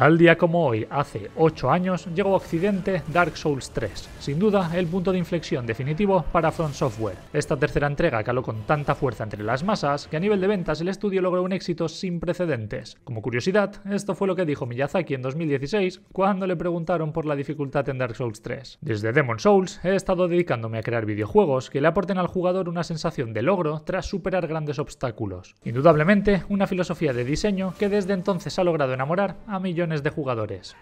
Al día como hoy, hace 8 años, llegó Occidente Dark Souls 3, sin duda el punto de inflexión definitivo para From Software. Esta tercera entrega caló con tanta fuerza entre las masas que a nivel de ventas el estudio logró un éxito sin precedentes. Como curiosidad, esto fue lo que dijo Miyazaki en 2016 cuando le preguntaron por la dificultad en Dark Souls 3. Desde Demon Souls he estado dedicándome a crear videojuegos que le aporten al jugador una sensación de logro tras superar grandes obstáculos. Indudablemente, una filosofía de diseño que desde entonces ha logrado enamorar a millones de jugadores